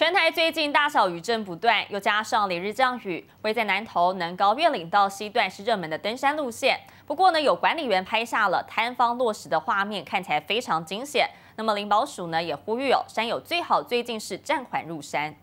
全台最近大小余震不断，又加上连日降雨，位在南投南高月岭到西段是热门的登山路线。不过呢，有管理员拍下了摊方落实的画面，看起来非常惊险。那么林保署呢也呼吁哦，山友最好最近是暂缓入山。